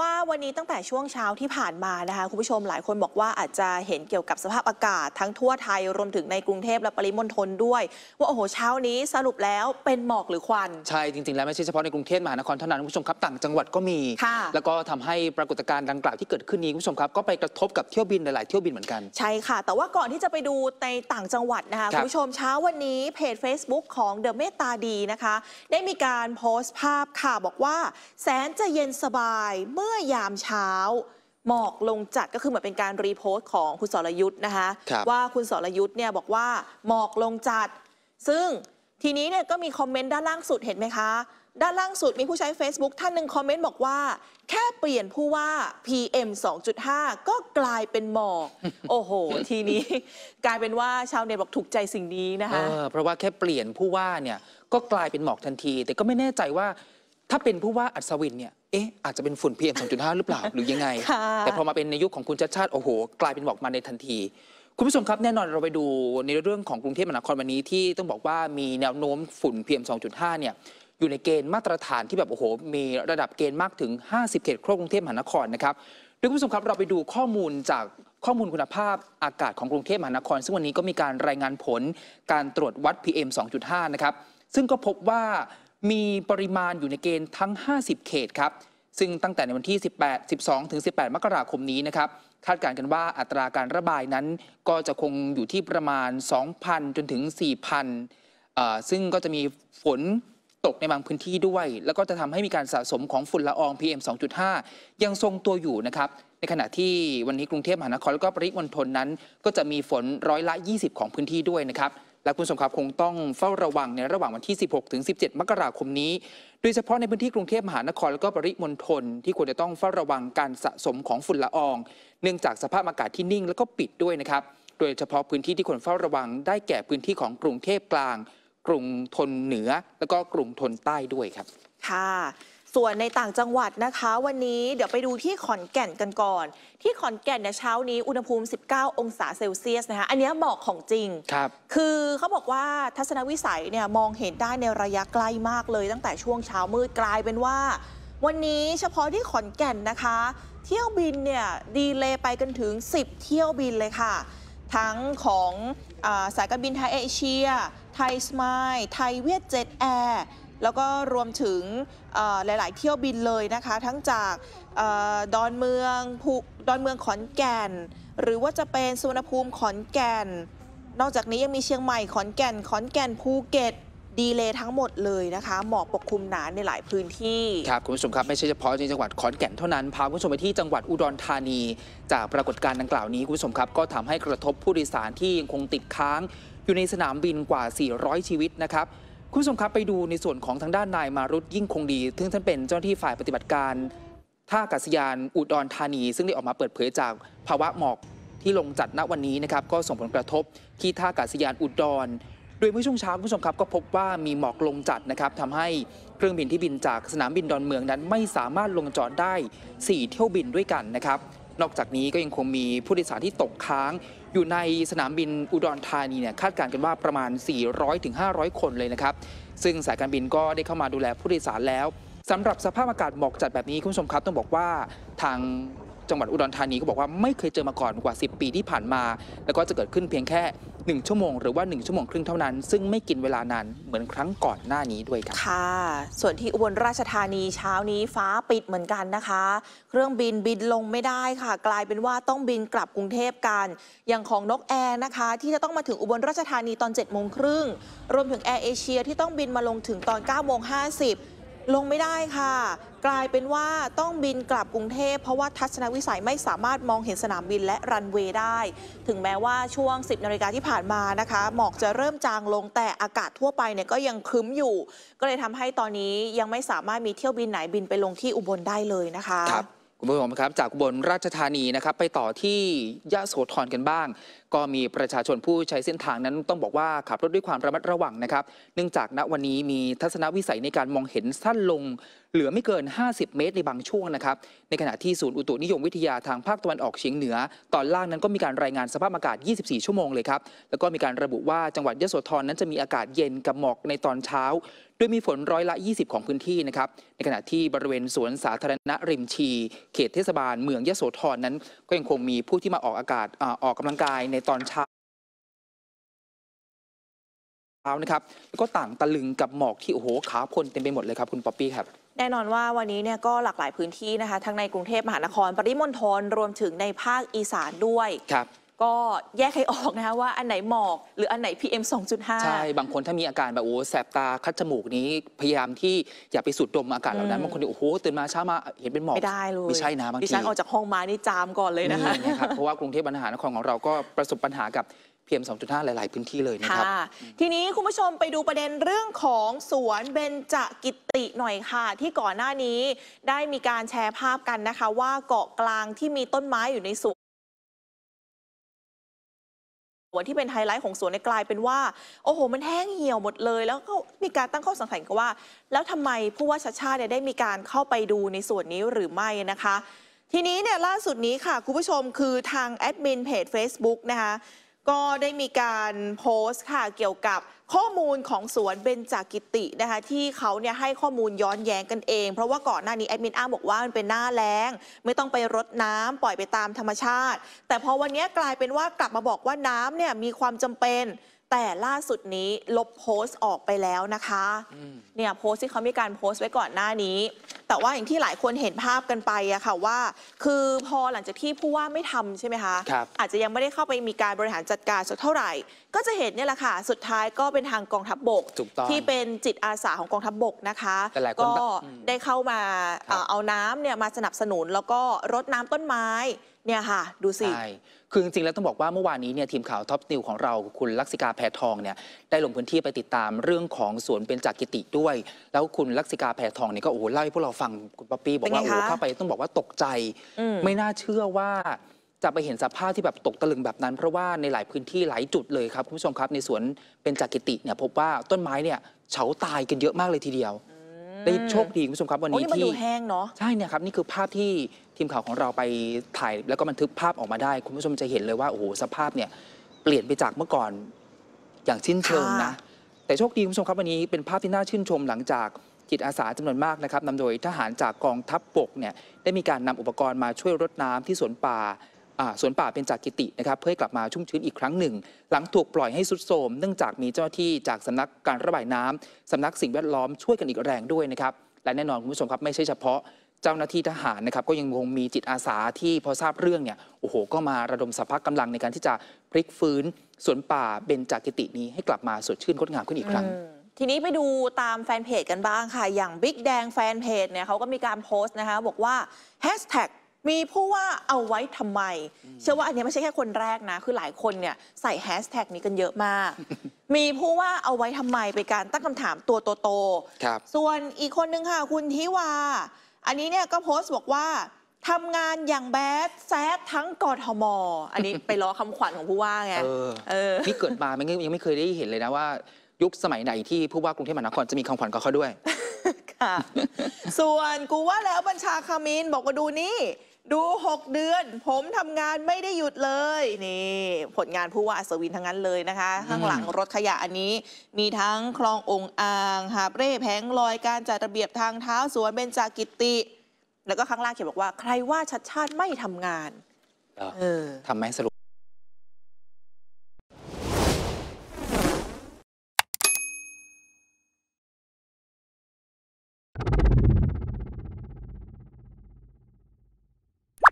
ว่าวันนี้ตั้งแต่ช่วงเช้าที่ผ่านมานะคะ คุณผู้ชมหลายคนบอกว่าอาจจะเห็นเกี่ยวกับสภาพอากาศ ทั้งทั่วไทยรวมถึงในกรุงเทพและปริมณฑลด้วย ว่าโอ้โห เช้านี้สรุปแล้วเป็นหมอกหรือควัน ใช่ จริง ๆ แล้วไม่ใช่ เฉพาะในกรุงเทพมหานครเท่านั้น คุณผู้ชมครับต่างจังหวัดก็มี แล้วก็ทำให้ปรากฏการณ์ดังกล่าวที่เกิดขึ้นนี้คุณผู้ชมครับก็ไปกระทบกับเที่ยวบินหลายๆเที่ยวบินเหมือนกันใช่ค่ะแต่ว่าก่อนที่จะไปดูในต่างจังหวัดนะคะคุณผู้ชมเช้าวันนี้เพจ Facebook ของเดอะเมตตาดีนะคะ ได้มีการโพสต์ภาพค่ะบอกว่าแสนจะเย็นสบายเมื่อมื่อยามเช้าหมอกลงจัดก็คือเหมือนเป็นการรีโพสต์ของคุณสรยุทธ์นะคะคว่าคุณสรยุทธ์เนี่ยบอกว่า หมอกลงจัด ซึ่งทีนี้เนี่ยก็มีคอมเมนต์ด้านล่างสุดเห็นไหมคะ ด้านล่างสุดมีผู้ใช้ Facebook ท่านหนึ่งคอมเมนต์บอกว่า แค่เปลี่ยนผู้ว่า PM 2.5 ก็กลายเป็นหมอกโอ้โหทีนี้กลายเป็นว่าชาวเน็ตบอกถูกใจสิ่งนี้นะคะเเพราะว่าแค่เปลี่ยนผู้ว่าเนี่ยก็กลายเป็นหมอกทันที แต่ก็ไม่แน่ใจว่าถ้าเป็นผู้ว่าอัศวินเนี่ยเอ๊ะอาจจะเป็นฝุ่น PM 2.5 หรือเปล่าหรือยังไง แต่พอมาเป็นในยุคของคุณชัดชาติโอ้โห กลายเป็นบอกมาในทันที คุณผู้ชมครับแน่นอนเราไปดูในเรื่องของกรุงเทพมหานครวันนี้ที่ต้องบอกว่ามีแนวโน้มฝุ่น PM 2.5 เนี่ยอยู่ในเกณฑ์มาตรฐานที่แบบโอ้โหมีระดับเกณฑ์มากถึง 50 เขตครอบกรุงเทพมหานครนะครับดูคุณผู้ชมครับเราไปดูข้อมูลจากข้อมูลคุณภาพอากาศของกรุงเทพมหานครซึ่งวันนี้ก็มีการรายงานผลการตรวจวัด PM 2.5 นะครับซึ่งก็พบว่ามีปริมาณอยู่ในเกณฑ์ทั้ง 50 เขต ครับ ซึ่งตั้งแต่ในวันที่ 18 12 ถึง 18 มกราคมนี้นะครับ คาดการณ์กันว่าอัตราการระบายนั้น ก็จะคงอยู่ที่ประมาณ 2,000 จนถึง 4,000 ซึ่งก็จะมีฝนตกในบางพื้นที่ด้วย แล้วก็จะทำให้มีการสะสมของฝุ่นละออง PM 2.5 ยังทรงตัวอยู่นะครับ ในขณะที่วันนี้กรุงเทพมหานครและก็ปริมณฑลนั้น ก็จะมีฝนร้อยละ 20 ของพื้นที่ด้วยนะครับและคุณสมครับคงต้องเฝ้าระวังในระหว่างวันที่ 16 ถึง 17 มกราคมนี้ โดยเฉพาะในพื้นที่กรุงเทพมหานครและก็ปริมณฑลที่ควรจะต้องเฝ้าระวังการสะสมของฝุ่นละออง เนื่องจากสภาพอากาศที่นิ่งและก็ปิดด้วยนะครับ โดยเฉพาะพื้นที่ที่ควรเฝ้าระวัง ได้แก่พื้นที่ของกรุงเทพกลาง กรุงทนเหนือ และก็กรุงทนใต้ด้วยครับ ค่ะส่วนในต่างจังหวัดนะคะวันนี้เดี๋ยวไปดูที่ขอนแก่นกันก่อน ที่ขอนแก่นเนี่ยเช้านี้ อุณหภูมิ 19 องศาเซลเซียสนะคะอันนี้บอกของจริงครับคือเขาบอกว่าทัศนวิสัยเนี่ยมองเห็นได้ในระยะใกล้มากเลย ตั้งแต่ช่วงเช้ามืดกลายเป็นว่า วันนี้เฉพาะที่ขอนแก่นนะคะ เที่ยวบินเนี่ยดีเลยไปกันถึง 10 เที่ยวบินเลยค่ะ ทั้งของอสายการบินไทยเอเชียไทยสมายไทยเวียดเจ็ตแอร์แล้วก็รวมถึงหลายๆ เที่ยวบินเลยนะคะ ทั้งจากดอนเมืองูดอนเมืองขอนแก่น หรือว่าจะเป็นสุวรรณภูมิขอนแก่น นอกจากนี้ยังมีเชียงใหม่ขอนแก่นขอนแก่นภูเก็ตดีเลยทั้งหมดเลยนะคะหมอกปกคลุมหนาในหลายพื้นที่ครับคุณผู้ชมครับไม่ใช่เฉพาะในจังหวัดขอนแก่นเท่านั้นพาคุณผู้ชมไปที่จังหวัดอุดรธานีจาก ปรากฏการณ์ดังกล่าวนี้ คุณผู้ชมครับก็ทำให้กระทบผู้โดยสารที่ยังคงติดค้างอยู่ในสนามบินกว่า 400 ชีวิตนะครับคุณผู้ชมครับไปดูในส่วนของทางด้านนายมารุตยิ่งคงดีซึ่งท่านเป็นเจ้าหน้าที่ฝ่ายปฏิบัติการท่าอากาศยานอุดรธานี ซึ่งได้ออกมาเปิดเผยจากภาวะหมอกที่ลงจัดณวันนี้นะครับก็ส่งผลกระทบที่ท่าอากาศยานอุดรโดยเมื่อช่วงเช้าคุณผู้ชมครับก็พบว่ามีหมอกลงจัดนะครับทำให้เครื่องบินที่บินจากสนามบินดอนเมืองนั้นไม่สามารถลงจอดได้ 4 เที่ยวบินด้วยกันนะครับนอกจากนี้ก็ยังคงมีผู้โดยสารที่ตกค้าง อยู่ในสนามบินอุดรธานีเนี่ยคาดการณ์กันว่าประมาณ 400-500 คนเลยนะครับซึ่งสายการบินก็ได้เข้ามาดูแลผู้โดยสารแล้วสำหรับสภาพอากาศหมอกจัดแบบนี้คุณผู้ชมครับต้องบอกว่าทางจังหวัดอุดรธานีก็บอกว่าไม่เคยเจอมาก่อนกว่า 10 ปีที่ผ่านมา แล้วก็จะเกิดขึ้นเพียงแค่1ชั่วโมงหรือว่า1ชั่วโมงครึ่งเท่านั้นซึ่งไม่กินเวลานาน เหมือนครั้งก่อนหน้านี้ด้วยครับค่ะส่วนที่อุบลราชธานีเช้านี้ฟ้าปิดเหมือนกันนะคะ เครื่องบินบินลงไม่ได้ค่ะ กลายเป็นว่าต้องบินกลับกรุงเทพกัน อย่างของนกแอร์นะคะ ที่จะต้องมาถึงอุบลราชธานีตอน7จ็ดโมงครึ่งรวมถึงแอร์เอเชียที่ต้องบินมาลงถึงตอน9ก้าโมงห้าสิบลงไม่ได้ค่ะ กลายเป็นว่าต้องบินกลับกรุงเทพเพราะว่าทัศนวิสัยไม่สามารถมองเห็นสนามบินและรันเวย์ได้ ถึงแม้ว่าช่วง 10 นาฬิกาที่ผ่านมานะคะหมอกจะเริ่มจางลงแต่อากาศทั่วไปเนี่ยก็ยังคึ้มอยู่ ก็เลยทำให้ตอนนี้ยังไม่สามารถมีเที่ยวบินไหนบินไปลงที่อุบลได้เลยนะคะครับคุณผู้ชมครับจากุบนราชธานีนะครับไปต่อที่ยะโสธรกันบ้าง ก็มีประชาชนผู้ใช้เส้นทางนั้นต้องบอกว่าขับรถด้วยความระมัดระวังนะครับเนื่องจากณวันนี้มีทัศนวิสัยในการมองเห็นสั้นลง เหลือไม่เกิน 50 เมตรในบางช่วงนะครับในขณะที่ศูนย์อุตุนิยมวิทยาทางภาคตะวันออกเฉียงเหนือ ตอนล่างนั้นก็มีการรายงานสภาพอากาศ 24 ชั่วโมงเลยครับแล้วก็มีการระบุว่าจังหวัดยะโสธรนั้นจะมีอากาศเย็นกับหมอกในตอนเช้าโดยมีฝนร้อยละ 20 ของพื้นที่นะครับในขณะที่บริเวณสวนสาธารณะริมชีขตเทศบาลเมืองยะโสธรนั้นก็ยังคงมีผู้ที่มาออกอากาศออกกำลังกายในตอนเช้านะครับแล้วก็ต่างตะลึงกับหมอกที่โอ้โหขาพลเต็มไปหมดเลยครับคุณป๊อปปี้ครับ แน่นอนว่าวันนี้เนี่ยก็หลากหลายพื้นที่นะคะทั้งในกรุงเทพมหานคร ปริมณฑลรวมถึงในภาคอีสานด้วยครับก็แยกให้ออกนะคะว่า อันไหนหมอก หรืออันไหน PM 2.5 ใช่ บางคนถ้ามีอาการแบบ โอ้แสบตาคัดจมูกนี้พยายามที่อย่าไปสูดดมอากาศเหล่านั้นบางคนโอ้โหตื่นมาเช้ามา เห็นเป็นหมอก ไม่ได้เลย ไม่ใช่นะบางทีดิฉันออกจากห้องมานี่ จามก่อนเลยนะคะครับ เพราะว่ากรุงเทพมหานครของเราก็ประสบปัญหากับพีเอ็ม2.5 หลาย ๆ พื้นที่เลยนะครับทีนี้คุณผู้ชมไปดูประเด็นเรื่องของสวนเบญจกิติหน่อยค่ะ ที่ก่อนหน้านี้ ได้มีการแชร์ภาพกันนะคะว่าเกาะกลางที่มีต้นไม้อยู่ในสวนวนที่เป็นไฮไลท์ของสวนในกลายเป็นว่า โอ้โห มันแห้งเหี่ยวหมดเลย แล้วก็มีการตั้งข้อสังเกตกันว่า แล้วทำไมผู้ว่าชาชาเนี่ยได้มีการเข้าไปดูในส่วนนี้หรือไม่นะคะ ทีนี้เนี่ยล่าสุดนี้ค่ะ คุณผู้ชมคือทางแอดมินเพจ Facebook นะคะก็ได้มีการโพสต์ค่ะเกี่ยวกับข้อมูลของสวนเบนจากิตินะคะที่เขาเนี่ยให้ข้อมูลย้อนแย้งกันเอง เพราะว่าก่อนหน้านี้แอดมินอ้างบอกว่ามันเป็นหน้าแล้ง ไม่ต้องไปรดน้ำปล่อยไปตามธรรมชาติ แต่พอวันนี้กลายเป็นว่ากลับมาบอกว่าน้ำเนี่ยมีความจำเป็นแต่ล่าสุดนี้ลบโพสต์ออกไปแล้วนะคะเนี่ยโพสต์ที่เขามีการโพสต์ไว้ก่อนหน้านี้แต่ว่าอย่างที่หลายคนเห็นภาพกันไปอะค่ะว่า คือพอหลังจากที่ผู้ว่าไม่ทำใช่ไหมคะอาจจะยังไม่ได้เข้าไปมีการบริหารจัดการสักเท่าไหร่ ก็จะเห็นเนี่ยแหละค่ะสุดท้ายก็เป็นทางกองทัพบบกที่เป็นจิตอาสาของกองทัพบบกนะคะก็ได้เข้ามาเอาน้ำเนี่ยมาสนับสนุน แล้วก็รดน้ำต้นไม้เนี่ยค่ะ ดูสิใช่คือ จริงๆแล้วต้องบอกว่าเมื่อวานนี้เนี่ยทีมข่าวท็อปนิวของเรา คุณลักษิกาแพทองเนี่ยได้ลงพื้นที่ไปติดตามเรื่องของสวนเป็นจักกิติด้วย แล้วคุณลักษิกาแพทองเนี่ยก็โอ้โหเล่าให้พวกเราฟังคุณป๊อปปี้บอกว่าโอ้โหเข้าไป ต้องบอกว่าตกใจ ไม่น่าเชื่อว่าจะไปเห็นสภาพที่แบบตกตะลึงแบบนั้นเพราะว่าในหลายพื้นที่ หลายจุดเลยครับคุณผู้ชมครับในสวนเป็นจักกิติเนี่ยพบว่าต้นไม้เนี่ยเฉาตายกันเยอะมากเลยทีเดียวได้โชคดีคุณผู้ชมครับวันนี้ที่แห้งเนาะใช่เนี่ยครับนี่คือภาพที่ทีมข่าวของเราไปถ่ายแล้วก็บันทึกภาพออกมาได้ คุณผู้ชมจะเห็นเลยว่าโอ้โหสภาพเนี่ยเปลี่ยนไปจากเมื่อก่อนอย่างชิ้นเชิงนะ แต่โชคดีคุณผู้ชมครับวันนี้เป็นภาพที่น่าชื่นชมหลังจากจิตอาสาจำนวนมากนะครับนำโดยทหารจากกองทัพบบกเนี่ยได้มีการนำอุปกรณ์มาช่วยรดน้ำที่สวนป่าสวนป่าเป็นจากกิตินะครับ เพื่อกลับมาชุ่มชื้นอีกครั้งหนึ่ง หลังถูกปล่อยให้สุดโทมเนื่องจากมีเจ้าหน้าที่จากสำนักการระบายน้ำ สำนักสิ่งแวดล้อมช่วยกันอีกแรงด้วยนะครับ และแน่นอน คุณผู้ชมครับ ไม่ใช่เฉพาะเจ้าหน้าที่ทหารนะครับ ก็ยังคงมีจิตอาสาที่พอทราบเรื่องเนี่ยโอ้โห ก็มาระดมสรรพกำลังในการที่จะพลิกฟื้นสวนป่าเบญจกิตินี้ให้กลับมาสดชื่นงดงามขึ้นอีกครั้ง ทีนี้ไปดูตามแฟนเพจกันบ้างค่ะอย่างบิ๊กแดงแฟนเพจเนี่ยเขาก็มีการโพสต์นะคะบอกว่าแฮชแท็กมีผู้ว่าเอาไว้ทำไม เชื่อว่าอันนี้ไม่ใช่แค่คนแรกนะ คือหลายคนเนี่ยใส่แฮชแท็กนี้กันเยอะมาก มีผู้ว่าเอาไว้ทำไมเป็นการตั้งคำถามตัวโตๆครับ ส่วนอีกคนนึงค่ะ คุณทิวา อันนี้เนี่ยก็โพสต์บอกว่าทำงานอย่างแบดแซดทั้งกทมอันนี้ไปล้อคำขวัญของผู้ว่าไงเออนี่เกิดมาไม่ยังไม่เคยได้เห็นเลยนะว่า ยุคสมัยไหนที่ผู้ว่ากรุงเทพมหานครจะมีคำขวัญกับเขาด้วยค่ะส่วนกูว่าแล้วบัญชาคามิน บอกว่าดูนี่ ดู 6 เดือน ผมทำงานไม่ได้หยุดเลยนี่ผลงานผู้ว่าอัศวินทั้งนั้นเลยนะคะ ข้างหลังรถขยะอันนี้ มีทั้งคลององอ่างหาเเร่แผงลอยการจัดระเบียบทางเท้าสวนเบญจกิติ แล้วก็ข้างล่างเขียนบอกว่า ใครว่าชัดชาติไม่ทำงานออทำไหมสรุป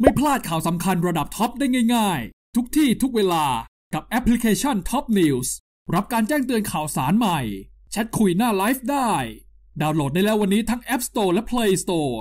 ไม่พลาดข่าวสำคัญระดับท็อปได้ง่ายๆ ทุกที่ทุกเวลากับแอปพลิเคชัน Top News รับการแจ้งเตือนข่าวสารใหม่แชทคุยหน้าไลฟ์ได้ดาวน์โหลดได้แล้ววันนี้ทั้ง App Store และ Play Store